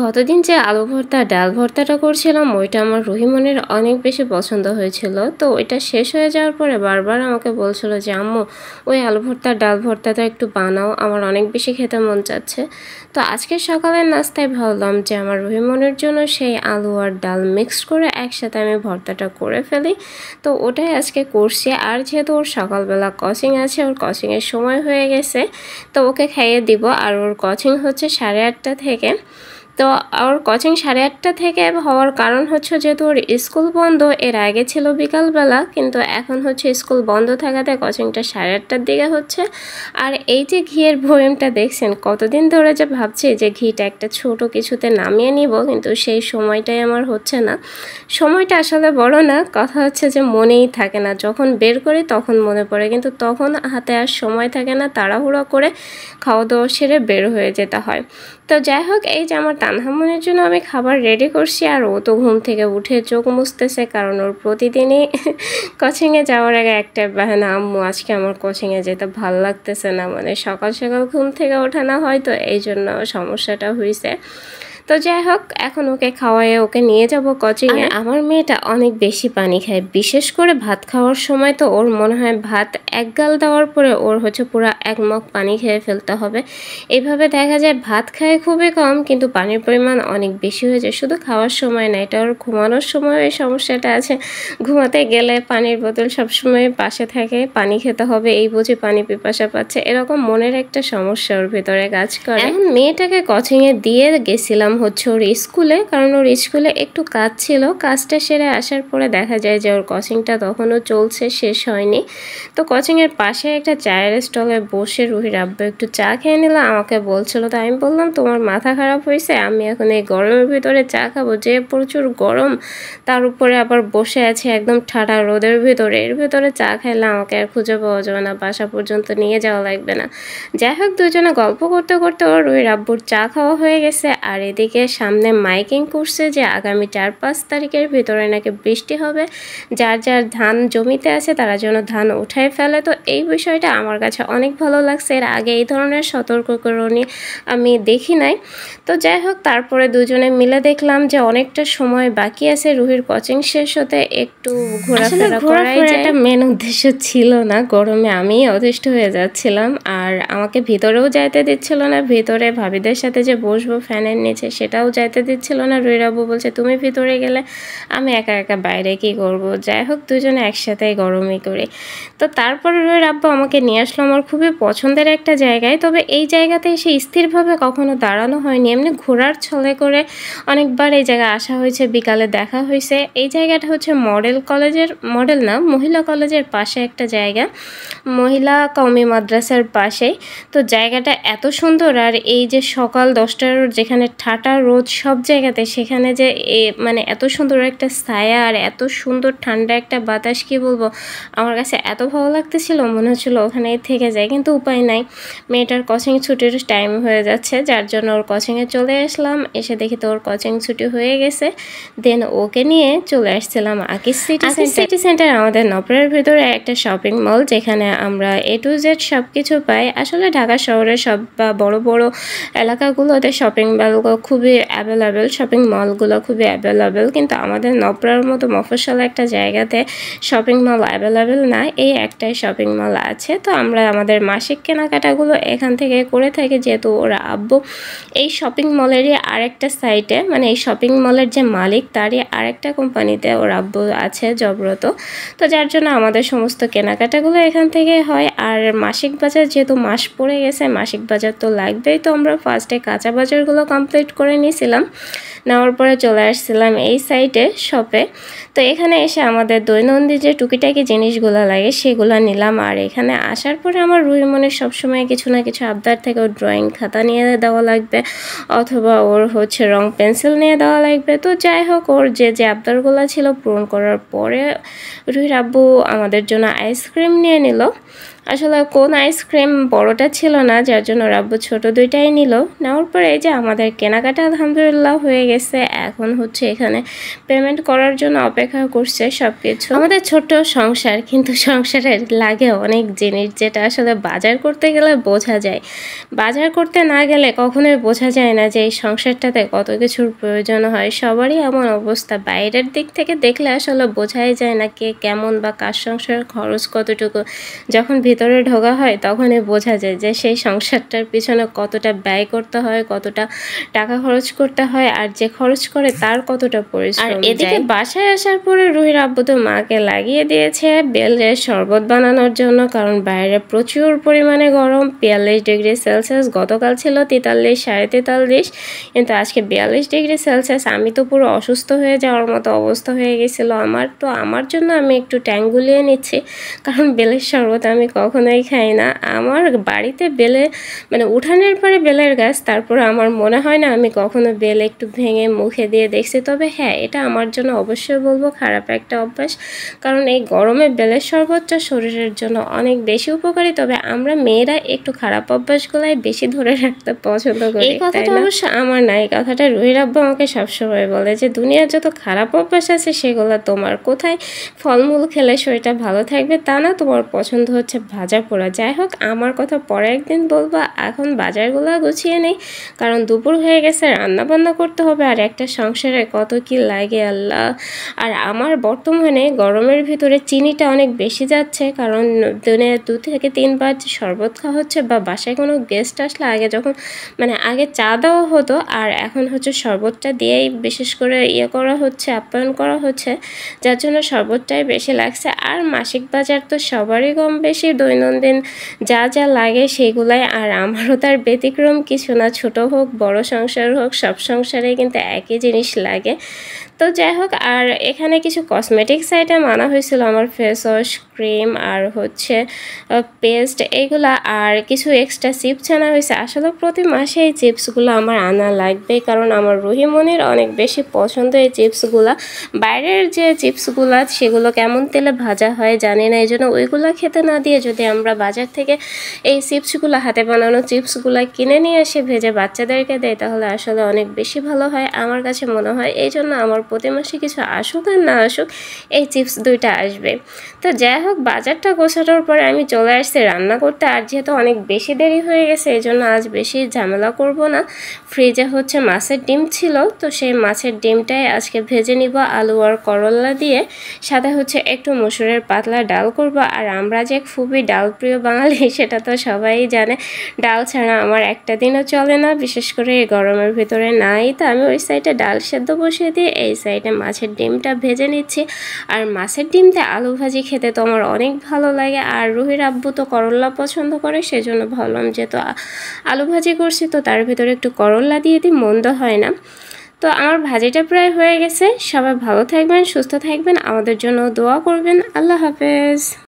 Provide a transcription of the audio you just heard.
গতদিন যে আলু ভর্তা ডাল ভর্তাটা করছিলাম ওইটা আমার রহিমনের অনেক বেশি পছন্দ হয়েছিল তো ওইটা শেষ হয়ে যাওয়ার পরে বারবার আমাকে বলছিল যে আম্মু ওই আলু ভর্তা ডাল ভর্তাটা একটু বানাও আমার অনেক বেশি খেতে মন চাচ্ছে তো আজকে সকালের নাস্তায় ভাবলাম যে আমার রহিমনের জন্য সেই আলু আর ডাল মিক্স করে একসাথে আমি ভর্তাটা করে ফেলি তো ওটাই আজকে করছি আর যেহেতু ওর সকালবেলা কচিং আছে ওর কচিংয়ের সময় হয়ে গেছে তো ওকে খাইয়ে দিব আর ওর কচিং হচ্ছে সাড়ে আটটা থেকে তো ওর কোচিং সাড়ে আটটা থেকে হওয়ার কারণ হচ্ছে যেহেতু ওর স্কুল বন্ধ এর আগে ছিল বিকালবেলা কিন্তু এখন হচ্ছে স্কুল বন্ধ থাকাতে কোচিংটা সাড়ে আটটার দিকে হচ্ছে আর এই যে ঘিয়ের ভয়েমটা দেখছেন কতদিন ধরে যে ভাবছি যে ঘিটা একটা ছোট কিছুতে নামিয়ে নিব কিন্তু সেই সময়টাই আমার হচ্ছে না সময়টা আসলে বড় না কথা হচ্ছে যে মনেই থাকে না যখন বের করি তখন মনে পড়ে কিন্তু তখন হাতে আর সময় থাকে না তাড়াহুড়ো করে খাওয়া দাওয়া সেরে বের হয়ে যেতে হয় তো যাই হোক এই যে আমার কানহামনের জন্য আমি খাবার রেডি করছি আর ও তো ঘুম থেকে উঠে চোখ মুছতেছে কারণ ওর প্রতিদিনই কোচিংয়ে যাওয়ার আগে একটা বাহানা আম্মু আজকে আমার কোচিংয়ে যেতে ভাল লাগতেছে না মানে সকাল সকাল ঘুম থেকে ওঠানো তো এই জন্য সমস্যাটা হয়েছে তো যাই হোক এখন ওকে খাওয়ায় ওকে নিয়ে যাব কচিং এ আমার মেয়েটা অনেক বেশি পানি খায় বিশেষ করে ভাত খাওয়ার সময় তো ওর মনে হয় ভাত এক গাল দেওয়ার পরে ওর হচ্ছে পুরো এক মগ পানি খেয়ে ফেলতে হবে এভাবে দেখা যায় ভাত খায় খুবই কম কিন্তু পানির পরিমাণ অনেক বেশি হয়ে যায় শুধু খাওয়ার সময় না এটা ওর ঘুমানোর সময় এই সমস্যাটা আছে ঘুমাতে গেলে পানির বোতল সবসময় পাশে থাকে পানি খেতে হবে এই বুঝে পানি পিপাসা পাচ্ছে এরকম মনের একটা সমস্যা ওর ভেতরে কাজ করে এখন মেয়েটাকে কচিংয়ে দিয়ে গেছিলাম হচ্ছে ওর স্কুলে কারণ ওর স্কুলে একটু কাজ ছিল কাজটা সেরে আসার পরে দেখা যায় যে ওর কোচিংটা তখনও চলছে শেষ হয়নি তো কোচিংয়ের পাশে একটা চায়ের স্টলে বসে রুহির আব্বু একটু চা খেয়ে নিল আমাকে বলছিল তো আমি বললাম তোমার মাথা খারাপ হয়েছে আমি এখন এই গরমের ভিতরে চা খাবো যে প্রচুর গরম তার উপরে আবার বসে আছে একদম ঠাডা রোদের ভিতরে এর ভিতরে চা খাইলে আমাকে আর খুঁজে পাওয়া যাবে না বাসা পর্যন্ত নিয়ে যাওয়া লাগবে না যাই হোক দুজনে গল্প করতে করতে ওর রুহির আব্বুর চা খাওয়া হয়ে গেছে আর এদিকে এদিকে সামনে মাইকিং করছে যে আগামী চার পাঁচ তারিখের ভিতরে নাকি বৃষ্টি হবে যার যার ধান জমিতে আছে তারা যেন ধান উঠায় ফেলে তো এই বিষয়টা আমার কাছে অনেক ভালো লাগছে এর আগে এই ধরনের সতর্ককরণী আমি দেখি নাই তো যাই হোক তারপরে দুজনে মিলে দেখলাম যে অনেকটা সময় বাকি আছে রুহির কোচিং শেষ হতে একটু ঘোরাফেরা মেন উদ্দেশ্য ছিল না গরমে আমি অতিষ্ঠ হয়ে যাচ্ছিলাম আর আমাকে ভিতরেও যাইতে দিচ্ছিল না ভিতরে ভাবিদের সাথে যে বসবো ফ্যানের নিচে সেটাও যাইতে দিচ্ছিল না রুইরাবু বলছে তুমি ভিতরে গেলে আমি একা একা বাইরে কি করব যাই হোক দুজনে একসাথে গরমই করে তো তারপর রুইর আব্বু আমাকে নিয়ে আসলো আমার খুবই পছন্দের একটা জায়গায় তবে এই জায়গাতে এসে স্থিরভাবে কখনো দাঁড়ানো হয়নি এমনি ঘোরার ছলে করে অনেকবার এই জায়গায় আসা হয়েছে বিকালে দেখা হয়েছে এই জায়গাটা হচ্ছে মডেল কলেজের মডেল না মহিলা কলেজের পাশে একটা জায়গা মহিলা কমি মাদ্রাসার পাশেই তো জায়গাটা এত সুন্দর আর এই যে সকাল দশটার যেখানে ঠাটা ঠান্ডা রোদ সব জায়গাতে সেখানে যে মানে এত সুন্দর একটা ছায়া আর এত সুন্দর ঠান্ডা একটা বাতাস কি বলবো আমার কাছে এত ভালো লাগতেছিল মনে হচ্ছিল ওখানেই থেকে যায় কিন্তু উপায় নাই মেয়েটার কোচিং ছুটির টাইম হয়ে যাচ্ছে যার জন্য ওর কোচিংয়ে চলে আসলাম এসে দেখি তো ওর কোচিং ছুটি হয়ে গেছে দেন ওকে নিয়ে চলে আসছিলাম আকিস সিটি সিটি সেন্টার আমাদের নপরের ভিতরে একটা শপিং মল যেখানে আমরা এ টু জেড সব কিছু পাই আসলে ঢাকা শহরে সব বা বড় বড় এলাকাগুলোতে শপিং মলগুলো খুবই অ্যাভেলেবেল শপিং মলগুলো খুবই অ্যাভেলেবেল কিন্তু আমাদের নপড়ার মতো মফসল একটা জায়গাতে শপিং মল অ্যাভেলেবেল না এই একটাই শপিং মল আছে তো আমরা আমাদের মাসিক কেনাকাটাগুলো এখান থেকে করে থাকি যেহেতু ওরা আব্বু এই শপিং মলেরই আরেকটা সাইটে মানে এই শপিং মলের যে মালিক তারই আরেকটা কোম্পানিতে ওর আব্বু আছে জবরত তো যার জন্য আমাদের সমস্ত কেনাকাটাগুলো এখান থেকে হয় আর মাসিক বাজার যেহেতু মাস পড়ে গেছে মাসিক বাজার তো লাগবেই তো আমরা ফার্স্টে কাঁচা বাজারগুলো কমপ্লিট করে নিয়েছিলাম নেওয়ার পরে চলে আসছিলাম এই সাইটে শপে তো এখানে এসে আমাদের দৈনন্দিন যে টুকিটাকি জিনিসগুলো লাগে সেগুলো নিলাম আর এখানে আসার পরে আমার রুই মনে সবসময় কিছু না কিছু আবদার থেকে ওর ড্রয়িং খাতা নিয়ে দেওয়া লাগবে অথবা ওর হচ্ছে রং পেন্সিল নিয়ে দেওয়া লাগবে তো যাই হোক ওর যে যে আবদারগুলো ছিল পূরণ করার পরে রুহির আব্বু আমাদের জন্য আইসক্রিম নিয়ে নিল আসলে কোন আইসক্রিম বড়টা ছিল না যার জন্য রাব্বু ছোট দুইটাই নিল নেওয়ার পরে এই যে আমাদের কেনাকাটা টাকাটা আলহামদুলিল্লাহ হয়ে গেছে এখন হচ্ছে এখানে পেমেন্ট করার জন্য অপেক্ষা করছে সব কিছু আমাদের ছোট্ট সংসার কিন্তু সংসারের লাগে অনেক জিনিস যেটা আসলে বাজার করতে গেলে বোঝা যায় বাজার করতে না গেলে কখনোই বোঝা যায় না যে এই সংসারটাতে কত কিছুর প্রয়োজন হয় সবারই এমন অবস্থা বাইরের দিক থেকে দেখলে আসলে বোঝাই যায় না কে কেমন বা কার সংসারের খরচ কতটুকু যখন ভিতরে ঢোকা হয় তখনই বোঝা যায় যে সেই সংসারটার পিছনে কতটা ব্যয় করতে হয় কতটা টাকা টাকা খরচ করতে হয় আর যে খরচ করে তার কতটা পরিশ্রম আর এদিকে বাসায় আসার পরে রুহির আব্বু তো মাকে লাগিয়ে দিয়েছে বেলের শরবত বানানোর জন্য কারণ বাইরে প্রচুর পরিমাণে গরম বিয়াল্লিশ ডিগ্রি সেলসিয়াস গতকাল ছিল তেতাল্লিশ সাড়ে তেতাল্লিশ কিন্তু আজকে বিয়াল্লিশ ডিগ্রি সেলসিয়াস আমি তো পুরো অসুস্থ হয়ে যাওয়ার মতো অবস্থা হয়ে গেছিলো আমার তো আমার জন্য আমি একটু ট্যাং গুলিয়ে নিচ্ছি কারণ বেলের শরবত আমি কখনোই খাই না আমার বাড়িতে বেলে মানে উঠানের পরে বেলের গাছ তারপর আমার মনে হয় না আমি আমি কখনো বেল একটু ভেঙে মুখে দিয়ে দেখছি তবে হ্যাঁ এটা আমার জন্য অবশ্যই বলবো খারাপ একটা অভ্যাস কারণ এই গরমে বেলের শরবতটা শরীরের জন্য অনেক বেশি উপকারী তবে আমরা মেয়েরা একটু খারাপ অভ্যাসগুলাই বেশি ধরে রাখতে পছন্দ করি এই কথাটা অবশ্য আমার নাই কথাটা রুহির আব্বা আমাকে সবসময় বলে যে দুনিয়ার যত খারাপ অভ্যাস আছে সেগুলো তোমার কোথায় ফলমূল খেলে শরীরটা ভালো থাকবে তা না তোমার পছন্দ হচ্ছে ভাজা পোড়া যাই হোক আমার কথা পরে একদিন বলবো এখন বাজারগুলো গুছিয়ে নেই কারণ দুপুর হয়ে গেছে রান্না রান্নাবান্না করতে হবে আর একটা সংসারে কত কি লাগে আল্লাহ আর আমার বর্তমানে গরমের ভিতরে চিনিটা অনেক বেশি যাচ্ছে কারণ দিনে দু থেকে তিনবার শরবত খাওয়া হচ্ছে বা বাসায় কোনো গেস্ট আসলে আগে যখন মানে আগে চা দেওয়া হতো আর এখন হচ্ছে শরবতটা দিয়েই বিশেষ করে ইয়ে করা হচ্ছে আপ্যায়ন করা হচ্ছে যার জন্য শরবতটাই বেশি লাগছে আর মাসিক বাজার তো সবারই কম বেশি দৈনন্দিন যা যা লাগে সেগুলাই আর আমারও তার ব্যতিক্রম কিছু না ছোট হোক বড় সংসার হোক সব সংসারে কিন্তু একই জিনিস লাগে তো যাই হোক আর এখানে কিছু কসমেটিক্স আইটেম আনা হয়েছিল আমার ফেস ওয়াশ ক্রিম আর হচ্ছে পেস্ট এইগুলা আর কিছু এক্সট্রা চিপস আনা হয়েছে আসলে প্রতি মাসে এই চিপসগুলো আমার আনা লাগবে কারণ আমার রহিমনির অনেক বেশি পছন্দ এই চিপসগুলা বাইরের যে চিপসগুলা সেগুলো কেমন তেলে ভাজা হয় জানি না এই জন্য ওইগুলো খেতে না দিয়ে যদি আমরা বাজার থেকে এই চিপসগুলো হাতে বানানো চিপসগুলো কিনে নিয়ে এসে ভেজে বাচ্চাদেরকে দেয় তাহলে আসলে অনেক বেশি ভালো হয় আমার কাছে মনে হয় এই জন্য আমার প্রতি মাসে কিছু আসুক আর না আসুক এই চিপস দুইটা আসবে তো যাই হোক বাজারটা গোছানোর পরে আমি চলে আসছি রান্না করতে আর যেহেতু অনেক বেশি দেরি হয়ে গেছে এই জন্য আজ বেশি ঝামেলা করব না ফ্রিজে হচ্ছে মাছের ডিম ছিল তো সেই মাছের ডিমটাই আজকে ভেজে নিব আলু আর করল্লা দিয়ে সাথে হচ্ছে একটু মসুরের পাতলা ডাল করব আর আমরা যে খুবই ডাল প্রিয় বাঙালি সেটা তো সবাই জানে ডাল ছাড়া আমার একটা দিনও চলে না বিশেষ করে এই গরমের ভিতরে নাই তো আমি ওই সাইডে ডাল সেদ্ধ বসিয়ে দিয়ে এই সাইডে মাছের ডিমটা ভেজে নিচ্ছি আর মাছের ডিমতে আলু ভাজি খেতে তো আমার অনেক ভালো লাগে আর রুহির আব্বু তো করল্লা পছন্দ করে সেজন্য ভাবলাম যে তো আলু ভাজি করছি তো তার ভিতরে একটু করল্লা দিয়ে দিই মন্দ হয় না তো আমার ভাজিটা প্রায় হয়ে গেছে সবাই ভালো থাকবেন সুস্থ থাকবেন আমাদের জন্য দোয়া করবেন আল্লাহ হাফেজ